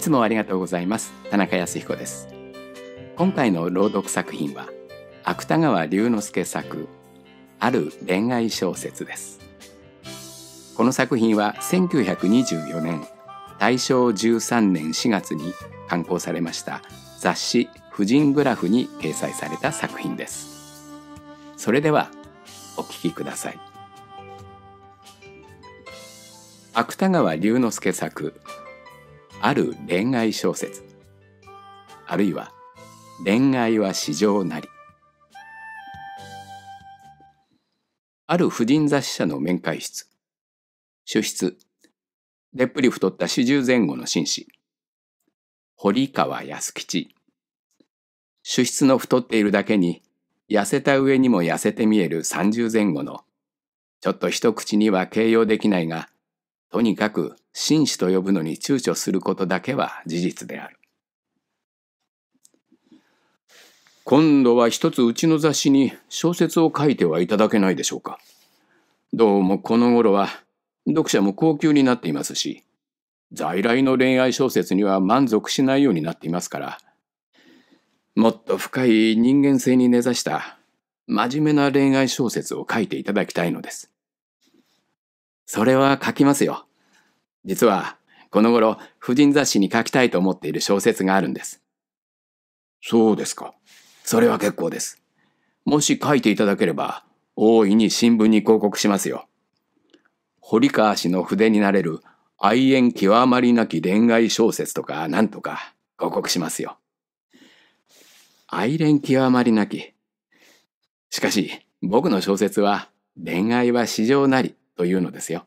いつもありがとうございます田中康彦です今回の朗読作品は芥川龍之介作ある恋愛小説ですこの作品は1924年大正13年4月に刊行されました雑誌婦人グラフに掲載された作品ですそれではお聞きください芥川龍之介作ある恋愛小説あるいは恋愛は至上なりある婦人雑誌社の面会室主筆でっぷり太った四十前後の紳士堀川康吉主筆の太っているだけに痩せた上にも痩せて見える三十前後のちょっと一口には形容できないがとにかく紳士と呼ぶのに躊躇することだけは事実である。今度は一つうちの雑誌に小説を書いてはいただけないでしょうか。どうもこの頃は読者も高級になっていますし、在来の恋愛小説には満足しないようになっていますから、もっと深い人間性に根ざした真面目な恋愛小説を書いていただきたいのです。それは書きますよ。実は、この頃、婦人雑誌に書きたいと思っている小説があるんです。そうですか。それは結構です。もし書いていただければ、大いに新聞に広告しますよ。堀川氏の筆になれる愛縁極まりなき恋愛小説とかなんとか広告しますよ。愛恋極まりなき。しかし、僕の小説は恋愛は史上なりというのですよ。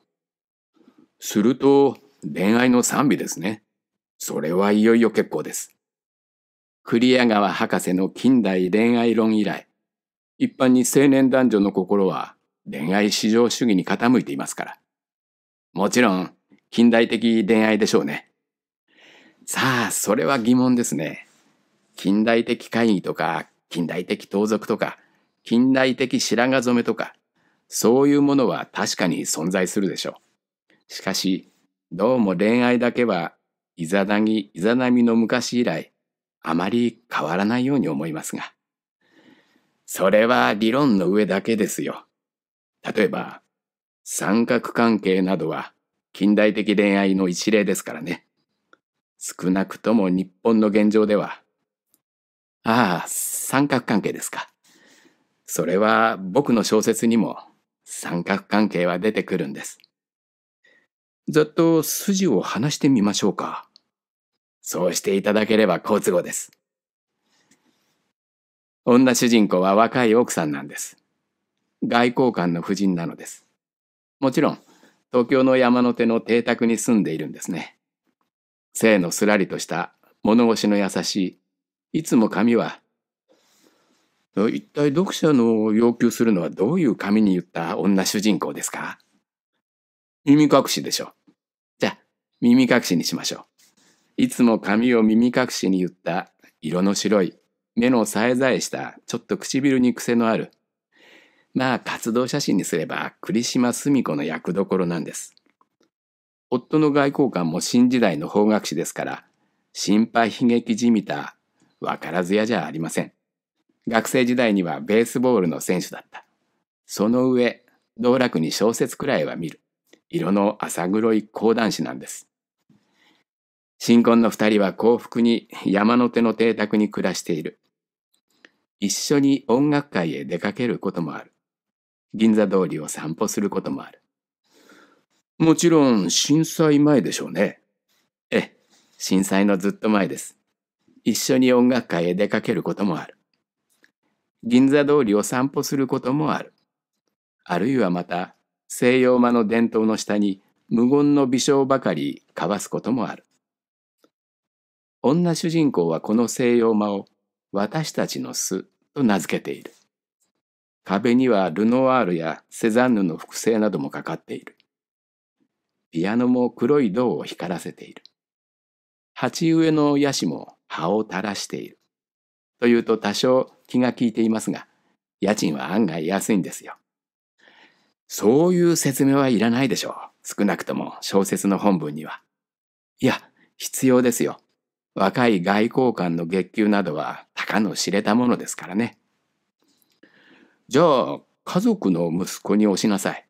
すると、恋愛の賛美ですね。それはいよいよ結構です。栗ア川博士の近代恋愛論以来、一般に青年男女の心は恋愛至上主義に傾いていますから。もちろん、近代的恋愛でしょうね。さあ、それは疑問ですね。近代的会議とか、近代的盗賊とか、近代的白髪染めとか、そういうものは確かに存在するでしょう。しかし、どうも恋愛だけは、イザナギ、イザナミの昔以来、あまり変わらないように思いますが。それは理論の上だけですよ。例えば、三角関係などは近代的恋愛の一例ですからね。少なくとも日本の現状では。ああ、三角関係ですか。それは僕の小説にも三角関係は出てくるんです。ざっと筋を離してみましょうか。そうしていただければ好都合です。女主人公は若い奥さんなんです。外交官の夫人なのです。もちろん、東京の山手の邸宅に住んでいるんですね。性のすらりとした、物腰の優しい、いつも髪は一体読者の要求するのはどういう紙に言った女主人公ですか耳隠しでしょ。じゃあ、耳隠しにしましょう。いつも髪を耳隠しに言った色の白い、目のさえざえした、ちょっと唇に癖のある。まあ、活動写真にすれば、栗島澄子の役どころなんです。夫の外交官も新時代の法学士ですから、心配悲劇じみた、わからずやじゃありません。学生時代にはベースボールの選手だった。その上、道楽に小説くらいは見る。色の浅黒い講談師なんです。新婚の二人は幸福に山の手の邸宅に暮らしている。一緒に音楽会へ出かけることもある。銀座通りを散歩することもある。もちろん震災前でしょうね。ええ、震災のずっと前です。一緒に音楽会へ出かけることもある。銀座通りを散歩することもある。あるいはまた、西洋間の伝統の下に無言の微笑ばかり交わすこともある。女主人公はこの西洋間を私たちの巣と名付けている。壁にはルノワールやセザンヌの複製などもかかっている。ピアノも黒い銅を光らせている。鉢植えのヤシも葉を垂らしている。というと多少気が利いていますが、家賃は案外安いんですよ。そういう説明はいらないでしょう。少なくとも小説の本文には。いや、必要ですよ。若い外交官の月給などは、たかの知れたものですからね。じゃあ、家族の息子に押しなさい。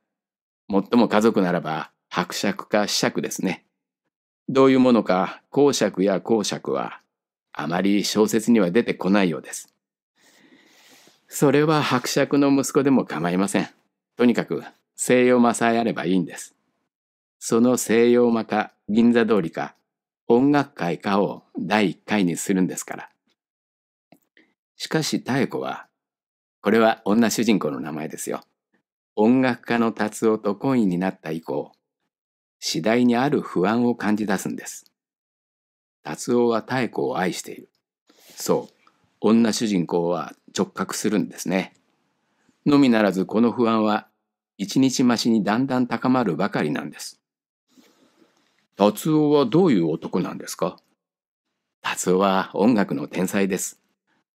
もっとも家族ならば、伯爵か子爵ですね。どういうものか、公爵や公爵はあまり小説には出てこないようです。それは伯爵の息子でも構いません。とにかく西洋間さえあればいいんです。その西洋間か銀座通りか音楽会かを第一回にするんですから。しかし妙子は、これは女主人公の名前ですよ。音楽家の達夫と懇意になった以降、次第にある不安を感じ出すんです。達夫は妙子を愛している。そう、女主人公は直角するんですね。のみならずこの不安は一日増しにだんだん高まるばかりなんです。達夫はどういう男なんですか達夫は音楽の天才です。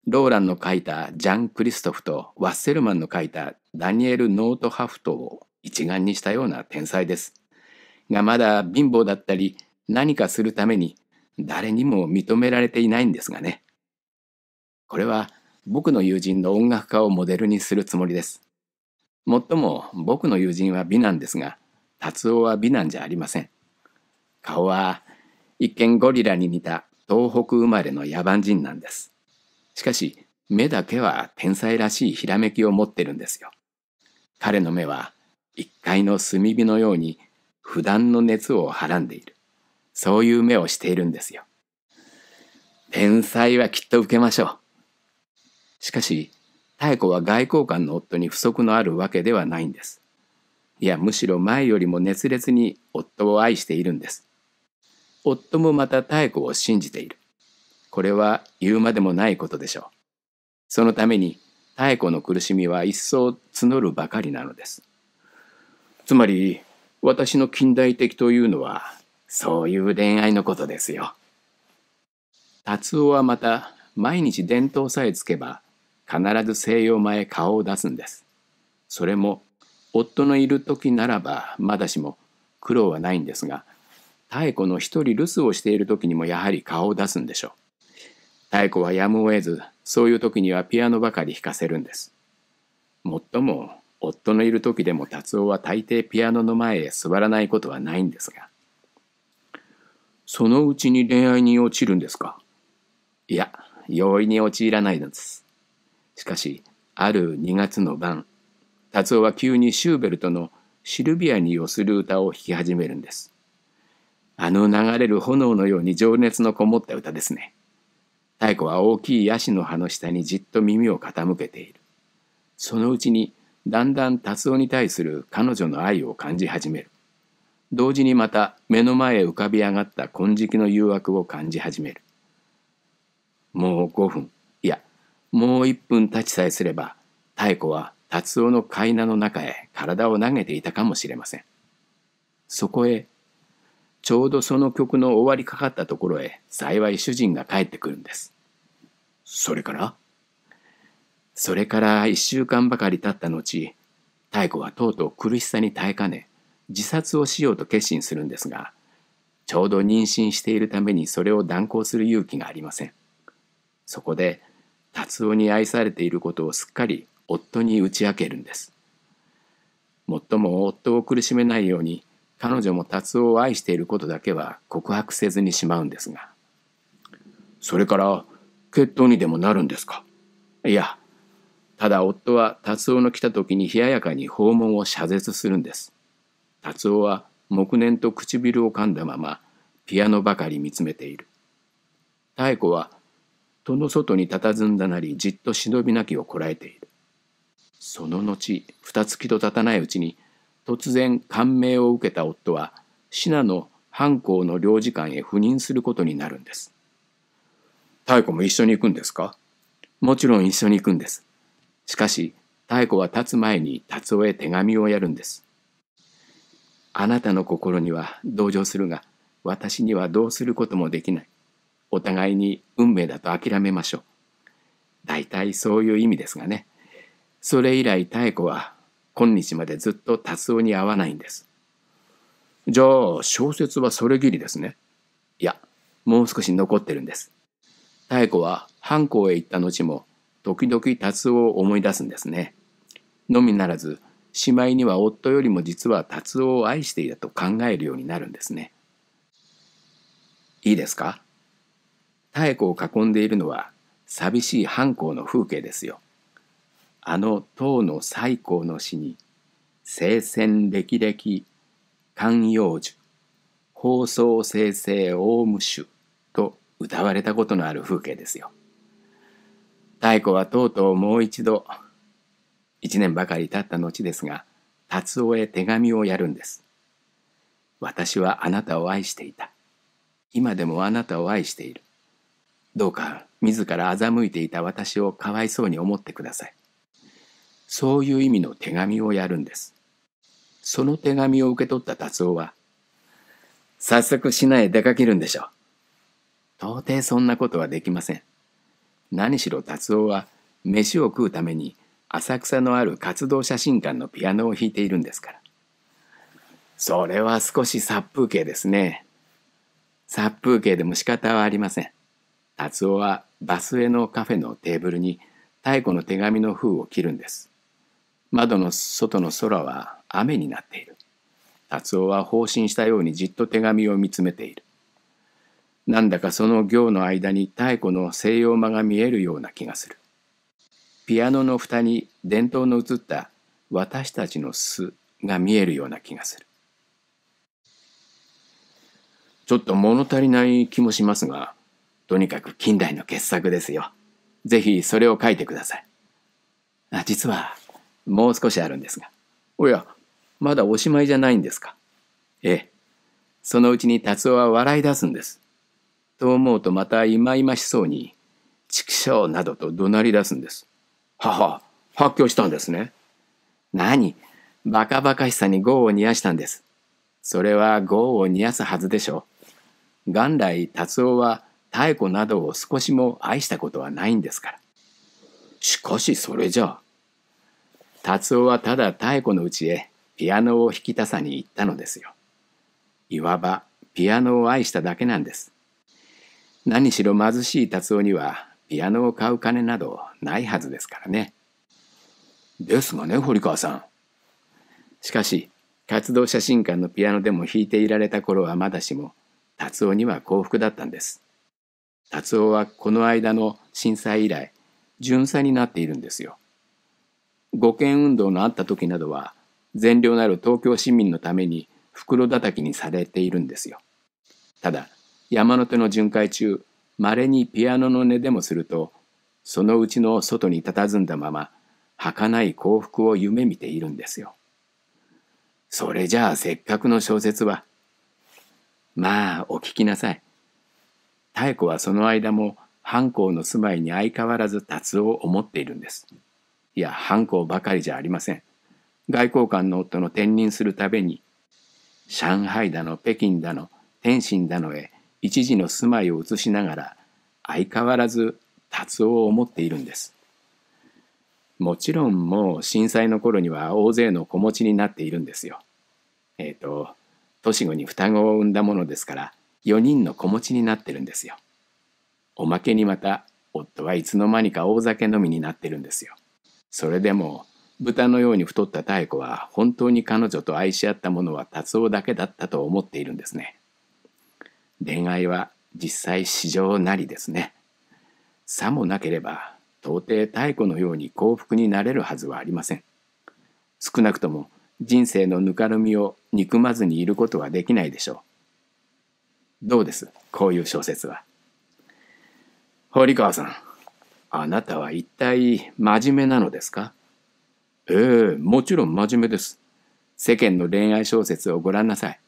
ローランの書いたジャン・クリストフとワッセルマンの書いたダニエル・ノートハフトを一丸にしたような天才です。がまだ貧乏だったり何かするために誰にも認められていないんですがね。これは僕の友人の音楽家をモデルにするつもりです。もっとも僕の友人は美男ですが、達夫は美男じゃありません。顔は一見ゴリラに似た東北生まれの野蛮人なんです。しかし目だけは天才らしいひらめきを持ってるんですよ。彼の目は一階の炭火のように不断の熱をはらんでいる。そういう目をしているんですよ。天才はきっと受けましょう。しかし、妙子は外交官の夫に不足のあるわけではないんです。いや、むしろ前よりも熱烈に夫を愛しているんです。夫もまた妙子を信じている。これは言うまでもないことでしょう。そのために妙子の苦しみは一層募るばかりなのです。つまり、私の近代的というのはそういう恋愛のことですよ。達夫はまた毎日伝統さえつけば必ず西洋前顔を出すんです。それも夫のいる時ならばまだしも苦労はないんですが妙子の一人留守をしている時にもやはり顔を出すんでしょう。妙子はやむを得ずそういう時にはピアノばかり弾かせるんです。もっとも夫のいる時でも達夫は大抵ピアノの前へ座らないことはないんですがそのうちに恋愛に落ちるんですかいや、容易に陥らないのです。しかし、ある2月の晩、達夫は急にシューベルトのシルビアに寄する歌を弾き始めるんです。あの流れる炎のように情熱のこもった歌ですね。太鼓は大きいヤシの葉の下にじっと耳を傾けている。そのうちにだんだん達夫に対する彼女の愛を感じ始める。同時にまた目の前へ浮かび上がった金色の誘惑を感じ始めるもう5分いやもう1分立ちさえすれば妙子は達夫の海南の中へ体を投げていたかもしれませんそこへちょうどその曲の終わりかかったところへ幸い主人が帰ってくるんですそれからそれから1週間ばかり経った後妙子はとうとう苦しさに耐えかね自殺をしようと決心するんですがちょうど妊娠しているためにそれを断行する勇気がありませんそこで達夫に愛されていることをすっかり夫に打ち明けるんですもっとも夫を苦しめないように彼女も達夫を愛していることだけは告白せずにしまうんですがそれから決闘にでもなるんですかいやただ夫は達夫の来た時に冷ややかに訪問を謝絶するんです達夫は黙念と唇を噛んだままピアノばかり見つめている妙子は戸の外に佇んだなりじっと忍びなきをこらえているその後二月と経たないうちに突然感銘を受けた夫は信濃藩校の領事館へ赴任することになるんです妙子も一緒に行くんですかもちろん一緒に行くんですしかし妙子は立つ前に達夫へ手紙をやるんですあなたの心には同情するが私にはどうすることもできないお互いに運命だと諦めましょう大体そういう意味ですがねそれ以来妙子は今日までずっと達夫に会わないんですじゃあ小説はそれぎりですねいやもう少し残ってるんです妙子は藩校へ行った後も時々達夫を思い出すんですねのみならずしまいには夫よりも実は達夫を愛していたと考えるようになるんですね。いいですか妙子を囲んでいるのは寂しい藩校の風景ですよ。あの唐の最高の詩に「聖戦歴々寛容樹放送生成オウム酒」と歌われたことのある風景ですよ。太古はとうとうもう一度一年ばかり経った後ですが、達夫へ手紙をやるんです。私はあなたを愛していた。今でもあなたを愛している。どうか自ら欺いていた私をかわいそうに思ってください。そういう意味の手紙をやるんです。その手紙を受け取った達夫は、早速市内へ出かけるんでしょう。到底そんなことはできません。何しろ達夫は飯を食うために浅草のある活動写真館のピアノを弾いているんですから。それは少し殺風景ですね。殺風景でも仕方はありません。達夫はバスへのカフェのテーブルに太古の手紙の封を切るんです。窓の外の空は雨になっている。達夫は放心したようにじっと手紙を見つめている。なんだかその行の間に太古の西洋間が見えるような気がする。ピアノの蓋に伝統の映った私たちの巣が見えるような気がする。ちょっと物足りない気もしますが、とにかく近代の傑作ですよ。ぜひそれを書いてください。あ、実はもう少しあるんですが。おや、まだおしまいじゃないんですか。ええ。そのうちに達夫は笑い出すんです。と思うとまた忌々しそうに、畜生などと怒鳴り出すんです。母、発狂したんですね。何バカバカしさに業を煮やしたんです。それは業を煮やすはずでしょう。元来、達夫は太古などを少しも愛したことはないんですから。しかしそれじゃあ。達夫はただ太古のうちへピアノを弾きたさに行ったのですよ。いわばピアノを愛しただけなんです。何しろ貧しい達夫にはピアノを買う金などないはずですからね。ですがね堀川さん。しかし活動写真館のピアノでも弾いていられた頃はまだしも達夫には幸福だったんです。達夫はこの間の震災以来巡査になっているんですよ。護憲運動のあった時などは善良なる東京市民のために袋叩きにされているんですよ。ただ山の手の巡回中まれにピアノの音でもするとそのうちの外に佇んだまま儚い幸福を夢見ているんですよ。それじゃあせっかくの小説は。まあお聞きなさい。妙子はその間も藩校の住まいに相変わらず達夫を思っているんです。いや藩校ばかりじゃありません。外交官の夫の転任するたびに上海だの北京だの天津だのへ一時の住まいを移しながら相変わらず達夫を思っているんです。もちろんもう震災の頃には大勢の子持ちになっているんですよ。えっ、ー、と年子に双子を産んだものですから4人の子持ちになってるんですよ。おまけにまた夫はいつの間にか大酒飲みになってるんですよ。それでも豚のように太った妙子は本当に彼女と愛し合ったものは達夫だけだったと思っているんですね。恋愛は実際至上なりですね。さもなければ到底太古のように幸福になれるはずはありません。少なくとも人生のぬかるみを憎まずにいることはできないでしょう。どうですこういう小説は。堀川さん、あなたは一体真面目なのですかええもちろん真面目です。世間の恋愛小説をご覧なさい。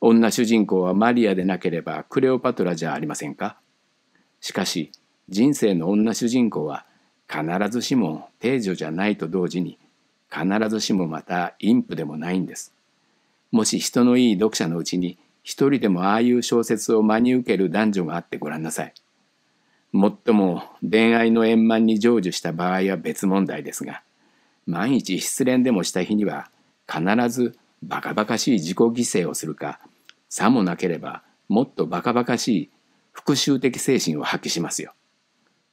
女主人公はマリアでなければクレオパトラじゃありませんかしかし人生の女主人公は必ずしも定女じゃないと同時に必ずしもまた妊婦でもないんです。もし人のいい読者のうちに一人でもああいう小説を真に受ける男女があってごらんなさい。もっとも恋愛の円満に成就した場合は別問題ですが万一失恋でもした日には必ずバカバカしい自己犠牲をするかさもなければもっとバカバカしい復讐的精神を発揮しますよ。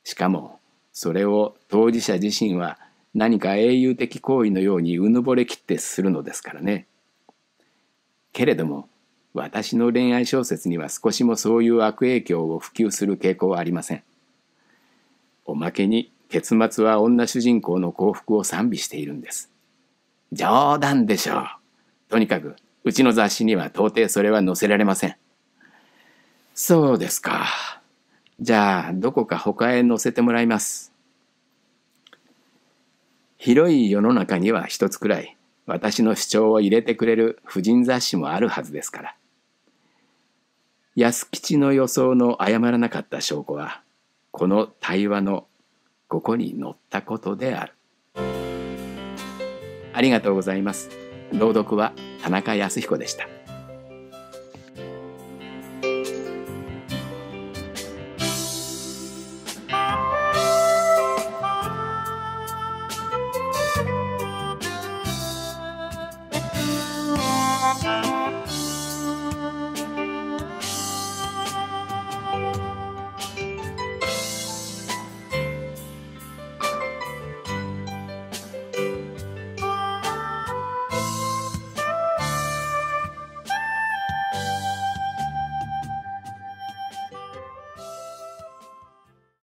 しかもそれを当事者自身は何か英雄的行為のようにうぬぼれきってするのですからね。けれども私の恋愛小説には少しもそういう悪影響を普及する傾向はありません。おまけに結末は女主人公の幸福を賛美しているんです。冗談でしょう。とにかくうちの雑誌には到底それは載せられません。そうですか。じゃあ、どこか他へ載せてもらいます。広い世の中には一つくらい、私の主張を入れてくれる婦人雑誌もあるはずですから。安吉の予想の誤らなかった証拠は、この対話のここに載ったことである。ありがとうございます。朗読は田中康彦でした。